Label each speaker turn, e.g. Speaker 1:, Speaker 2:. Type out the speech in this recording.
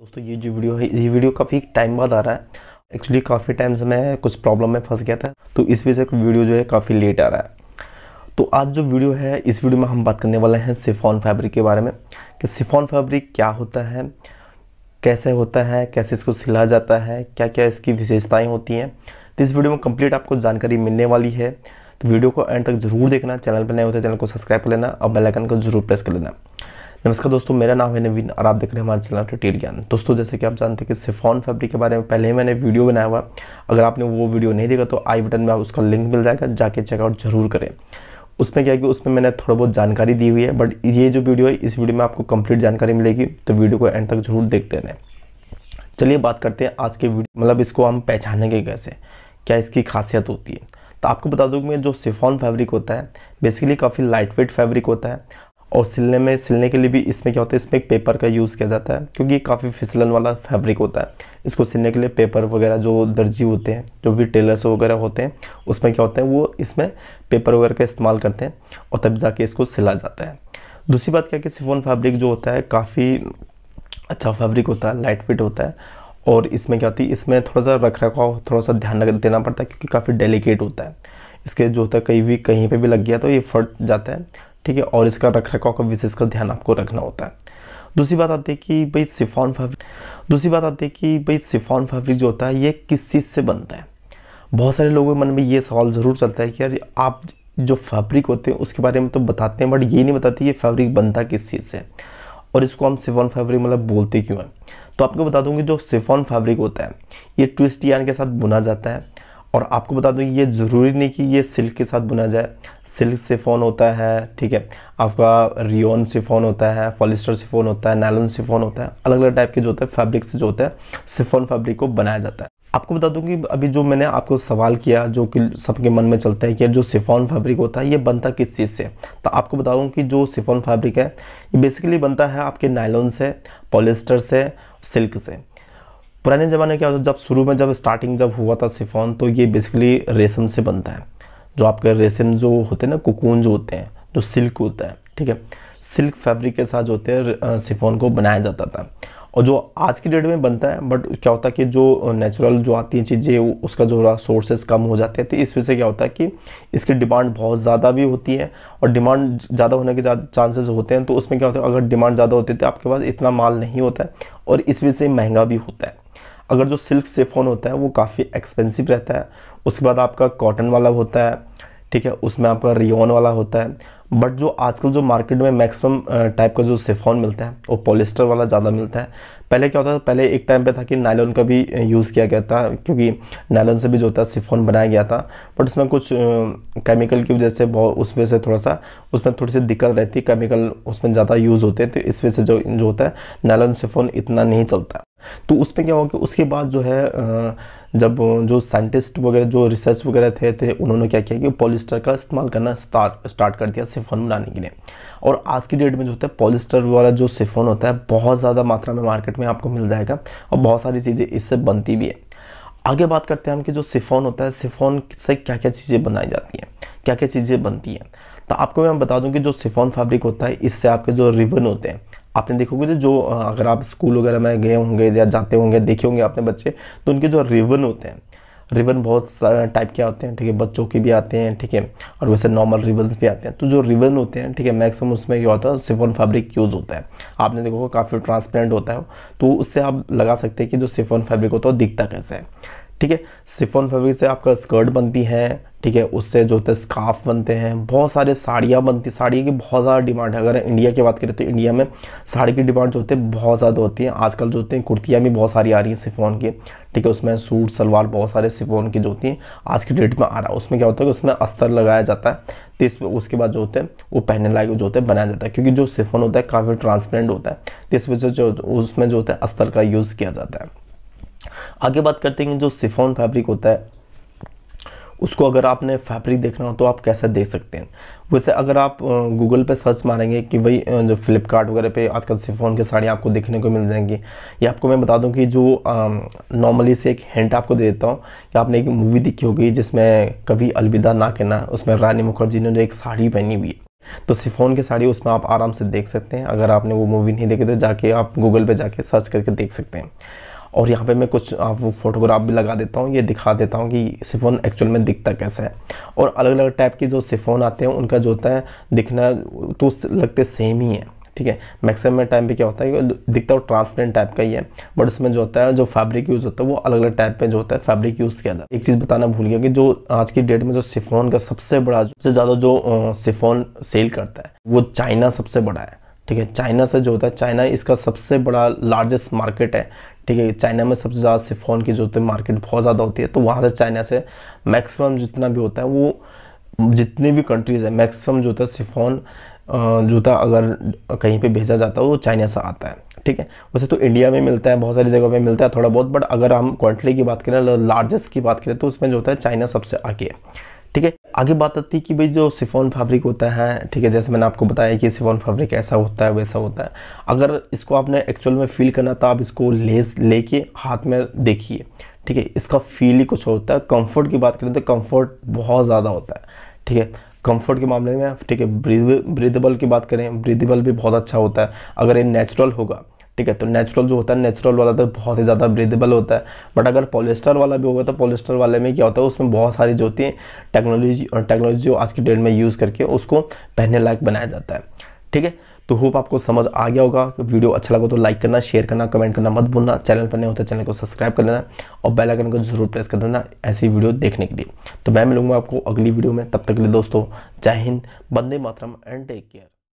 Speaker 1: दोस्तों ये जो वीडियो है ये वीडियो काफ़ी टाइम बाद आ रहा है एक्चुअली काफ़ी टाइम से मैं कुछ प्रॉब्लम में फंस गया था तो इस वजह से वीडियो जो है काफ़ी लेट आ रहा है तो आज जो वीडियो है इस वीडियो में हम बात करने वाले हैं सिफॉन फैब्रिक के बारे में कि सिफॉन फैब्रिक क्या होता है कैसे होता है कैसे इसको सिला जाता है क्या क्या इसकी विशेषताएँ होती हैं तो इस वीडियो में कम्प्लीट आपको जानकारी मिलने वाली है तो वीडियो को एंड तक जरूर देखना चैनल पर नए होते तो चैनल को सब्सक्राइब कर लेना और बेलाइकन को जरूर प्रेस कर लेना नमस्कार दोस्तों मेरा नाम है नवीन और आप देख रहे हैं हमारे चैनल डिटेल ज्ञान दोस्तों जैसे कि आप जानते हैं कि सिफॉन फैब्रिक के बारे में पहले ही मैंने वीडियो बनाया हुआ अगर आपने वो वीडियो नहीं देखा तो आई बटन में आप उसका लिंक मिल जाएगा जाके चेकआउट जरूर करें उसमें क्या है कि उसमें मैंने थोड़ा बहुत जानकारी दी हुई है बट ये जो वीडियो है इस वीडियो में आपको कंप्लीट जानकारी मिलेगी तो वीडियो को एंड तक जरूर देखते रहें चलिए बात करते हैं आज के वीडियो मतलब इसको हम पहचानेंगे कैसे क्या इसकी खासियत होती है तो आपको बता दूँ कि जो सिफॉन फैब्रिक होता है बेसिकली काफ़ी लाइट वेट फैब्रिक होता है और सिलने में सिलने के लिए भी इसमें क्या होता है इसमें एक पेपर का यूज़ किया जाता है क्योंकि ये काफ़ी फिसलन वाला फैब्रिक होता है इसको सिलने के लिए पेपर वगैरह जो दर्जी होते हैं जो भी टेलर्स वगैरह होते हैं उसमें क्या होता है वो इसमें पेपर वगैरह का इस्तेमाल करते हैं और तब जाके इसको सिला जाता है दूसरी बात क्या कि सिफोन फैब्रिक जो होता है काफ़ी अच्छा फैब्रिक होता है लाइट वेट होता है और इसमें क्या होती है इसमें थोड़ा सा रख रखाव थोड़ा सा ध्यान देना पड़ता है क्योंकि काफ़ी डेलिकेट होता है इसके जो होता है कहीं भी कहीं पे भी लग गया तो ये फट जाता है ठीक है और इसका रख रखाव का विशेष का ध्यान आपको रखना होता है दूसरी बात आती है कि भाई सिफॉन फैब्रिक दूसरी बात आती है कि भाई सिफॉन फैब्रिक जो होता है ये किस चीज़ से बनता है बहुत सारे लोगों के मन में ये सवाल ज़रूर चलता है कि यार आप जो फैब्रिक होते हैं उसके बारे में तो बताते हैं बट ये नहीं बताते ये फैब्रिक बनता किस चीज़ से और इसको हम सिफॉन फैब्रिक मतलब बोलते क्यों हैं तो आपको बता दूंगी जो सिफॉन फैब्रिक होता है ये ट्विस्ट यान के साथ बुना जाता है और आपको बता दूं ये ज़रूरी नहीं कि ये सिल्क के साथ बुना जाए सिल्क सिफोन होता है ठीक है आपका रियोन सिफोन होता है पॉलिस्टर सिफोन होता है नैलोन सिफोन होता है अलग अलग टाइप के जो होते हैं फैब्रिक से जो होता है सिफोन फैब्रिक को बनाया जाता है आपको बता दूं कि अभी जो मैंने आपको सवाल किया जो कि सबके मन में चलता है कि जो सिफ़ोन फैब्रिक होता है ये बनता किस चीज़ से तो आपको बता दूँ कि जो सिफोन फैब्रिक है ये बेसिकली बनता है आपके नायलॉन से पॉलिस्टर से सिल्क से पुराने ज़माने क्या होता जब शुरू में जब स्टार्टिंग जब हुआ था सिफ़ोन तो ये बेसिकली रेशम से बनता है जो आपके रेशम जो होते हैं ना कोकून जो होते हैं जो सिल्क होता है ठीक है सिल्क फैब्रिक के साथ जो होते हैं सिफ़ोन को बनाया जाता था और जो आज की डेट में बनता है बट क्या होता है कि जो नेचुरल जो आती हैं चीज़ें उसका जो सोर्सेज कम हो जाते हैं तो इस वजह से क्या होता है कि इसकी डिमांड बहुत ज़्यादा भी होती है और डिमांड ज़्यादा होने के चांसेस होते हैं तो उसमें क्या होता है अगर डिमांड ज़्यादा होती है तो आपके पास इतना माल नहीं होता है और इस वजह से महंगा भी होता है अगर जो सिल्क सेफोन होता है वो काफ़ी एक्सपेंसिव रहता है उसके बाद आपका कॉटन वाला होता है ठीक है उसमें आपका रियोन वाला होता है बट जो आजकल जो मार्केट में मैक्सिमम टाइप का जो सेफोन मिलता है वो पॉलिस्टर वाला ज़्यादा मिलता है पहले क्या होता था पहले एक टाइम पे था कि नायलॉन का भी यूज़ किया गया था क्योंकि नायलॉन से भी जो होता है सिफोन बनाया गया था बट उसमें कुछ केमिकल की वजह से बहुत उसमें से थोड़ा सा उसमें थोड़ी सी दिक्कत रहती केमिकल उसमें ज़्यादा यूज़ होते हैं तो इस वजह से जो जो होता है नायलॉन सिफोन इतना नहीं चलता तो उसमें क्या हुआ कि उसके बाद जो है जब जो साइंटिस्ट वगैरह जो रिसर्च वगैरह थे थे उन्होंने क्या किया कि पॉलिस्टर का इस्तेमाल करना स्टार्ट कर दिया सिफोन बनाने के लिए और आज की डेट में जो होता है पॉलिस्टर वाला जो सिफोन होता है बहुत ज़्यादा मात्रा में मार्केट में आपको मिल जाएगा और बहुत सारी चीज़ें इससे बनती भी है आगे बात करते हैं हम कि जो सिफोन होता है सिफोन से क्या क्या चीज़ें बनाई जाती हैं क्या क्या चीज़ें बनती हैं तो आपको मैं बता दूं कि जो सिफोन फैब्रिक होता है इससे आपके जो रिबन होते हैं आपने देखोगे तो जो अगर आप स्कूल वगैरह में गए होंगे या जाते होंगे देखे होंगे अपने बच्चे तो उनके जो रिबन होते हैं रिबन बहुत टाइप के आते हैं ठीक है बच्चों के भी आते हैं ठीक है और वैसे नॉर्मल रिबन्स भी आते हैं तो जो रिबन होते हैं ठीक है मैक्सिमम उसमें क्या होता है सिफोन फैब्रिक यूज़ होता है आपने देखोगे काफ़ी ट्रांसपेरेंट होता है तो उससे आप लगा सकते हैं कि जो सिफोन फैब्रिक होता है दिखता कैसे है ठीक है सिफोन फैब्रिक से आपका स्कर्ट बनती है ठीक है उससे जो होते हैं स्काफ बनते हैं बहुत सारे साड़ियाँ बनती साड़ी की बहुत ज़्यादा डिमांड है अगर इंडिया की बात करें तो इंडिया में साड़ी की डिमांड जो होती है बहुत ज़्यादा होती है आजकल जो होती हैं कुर्तियाँ भी बहुत सारी आ रही हैं सिफोन की ठीक है उसमें सूट सलवार बहुत सारे सिफोन की जो होती हैं आज की डेट में आ रहा है उसमें क्या होता है कि उसमें अस्तर लगाया जाता है तो इस उसके बाद जो होते हैं वो पहनने लायक जो होते हैं बनाया जाता है क्योंकि जो सिफोन होता है काफ़ी ट्रांसपेरेंट होता है तो इस वजह से जो उसमें जो होता है अस्तर का यूज़ किया जाता है आगे बात करते हैं जो सिफोन फैब्रिक होता है उसको अगर आपने फैब्रिक देखना हो तो आप कैसे देख सकते हैं वैसे अगर आप गूगल पे सर्च मारेंगे कि वही जो फ्लिपकार्ट वगैरह पे आजकल सिफोन के साड़ी आपको देखने को मिल जाएंगी या आपको मैं बता दूं कि जो नॉर्मली से एक हिंट आपको दे देता हूँ कि आपने एक मूवी देखी होगी जिसमें कभी अलविदा ना कहना उसमें रानी मुखर्जी ने जो एक साड़ी पहनी हुई है तो सिफोन की साड़ी उसमें आप आराम से देख सकते हैं अगर आपने वो मूवी नहीं देखी तो जाके आप गूगल पर जाके सर्च करके देख सकते हैं और यहाँ पे मैं कुछ आप हाँ, वो फोटोग्राफ भी लगा देता हूँ ये दिखा देता हूँ कि सिफोन एक्चुअल में दिखता कैसा है और अलग अलग टाइप के जो सिफोन आते हैं उनका जो होता है दिखना तो लगते सेम ही है ठीक है मैक्सिमम टाइम पे क्या होता है दिखता है ट्रांसपेरेंट टाइप का ही है बट उसमें जो होता है जो फैब्रिक यूज़ होता है वो अलग अलग टाइप में जो होता है फैब्रिक यूज़ किया जाता है एक चीज़ बताना भूल गया कि जो आज की डेट में जो सिफोन का सबसे बड़ा सबसे ज़्यादा जो सिफोन सेल करता है वो चाइना सबसे बड़ा है ठीक है चाइना से जो होता है चाइना इसका सबसे बड़ा लार्जेस्ट मार्केट है ठीक है चाइना में सबसे ज़्यादा सिफोन की जरूरत है मार्केट बहुत ज़्यादा होती है तो वहाँ से चाइना से मैक्सिमम जितना भी होता है वो जितनी भी कंट्रीज़ है मैक्सिमम जो है सिफोन जूता अगर कहीं पे भेजा जाता है वो चाइना से आता है ठीक है वैसे तो इंडिया में मिलता है बहुत सारी जगह पे मिलता है थोड़ा बहुत बट अगर हम क्वांटिटी की बात करें लार्जेस्ट की बात करें तो उसमें जो होता है चाइना सबसे आगे है आगे बात आती है कि भाई जो सिफोन फैब्रिक होता है ठीक है जैसे मैंने आपको बताया कि सिफोन फैब्रिक ऐसा होता है वैसा होता है अगर इसको आपने एक्चुअल में फील करना था आप इसको ले लेके हाथ में देखिए ठीक है इसका फील ही कुछ होता है कंफर्ट की बात करें तो कंफर्ट बहुत ज़्यादा होता है ठीक है कंफर्ट के मामले में ठीक है ब्रीदेबल की बात करें ब्रीदेबल भी बहुत अच्छा होता है अगर ये नेचुरल होगा ठीक है तो नेचुरल जो होता है नेचुरल वाला तो बहुत ही ज़्यादा ब्रीदेबल होता है बट अगर पॉलिस्टर वाला भी होगा तो पॉलिस्टर वाले में क्या होता है उसमें बहुत सारी जो होती है टेक्नोलॉजी और टेक्नोलॉजी आज की डेट में यूज़ करके उसको पहनने लायक बनाया जाता है ठीक है तो होप आपको समझ आ गया होगा वीडियो अच्छा लगा तो लाइक करना शेयर करना कमेंट करना मत भूलना चैनल पर नहीं होता चैनल को सब्सक्राइब कर लेना और बेल आइकन को जरूर प्रेस कर देना ऐसी वीडियो देखने के लिए तो मैं मिलूंगा आपको अगली वीडियो में तब तक के लिए दोस्तों जय हिंद बंदे मातरम एंड टेक केयर